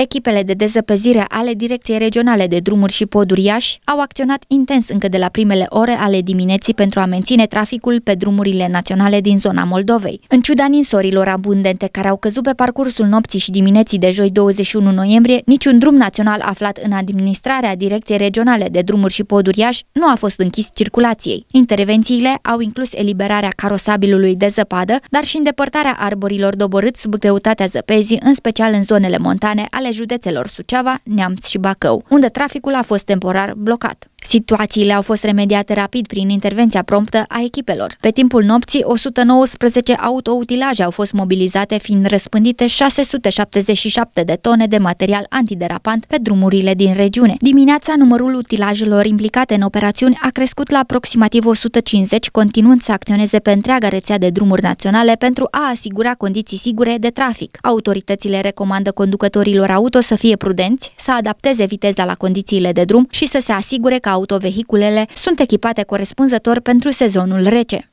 Echipele de dezăpezire ale Direcției Regionale de Drumuri și Poduri Iași au acționat intens încă de la primele ore ale dimineții pentru a menține traficul pe drumurile naționale din zona Moldovei. În ciuda ninsorilor abundente care au căzut pe parcursul nopții și dimineții de joi 21 noiembrie, niciun drum național aflat în administrarea Direcției Regionale de Drumuri și Poduri Iași nu a fost închis circulației. Intervențiile au inclus eliberarea carosabilului de zăpadă, dar și îndepărtarea arborilor doborât sub greutatea zăpezii, în special în zonele montane ale județelor Suceava, Neamț și Bacău, unde traficul a fost temporar blocat. Situațiile au fost remediate rapid prin intervenția promptă a echipelor. Pe timpul nopții, 119 autoutilaje au fost mobilizate, fiind răspândite 677 de tone de material antiderapant pe drumurile din regiune. Dimineața, numărul utilajelor implicate în operațiuni a crescut la aproximativ 150, continuând să acționeze pe întreaga rețea de drumuri naționale pentru a asigura condiții sigure de trafic. Autoritățile recomandă conducătorilor auto să fie prudenți, să adapteze viteza la condițiile de drum și să se asigure că autovehiculele sunt echipate corespunzător pentru sezonul rece.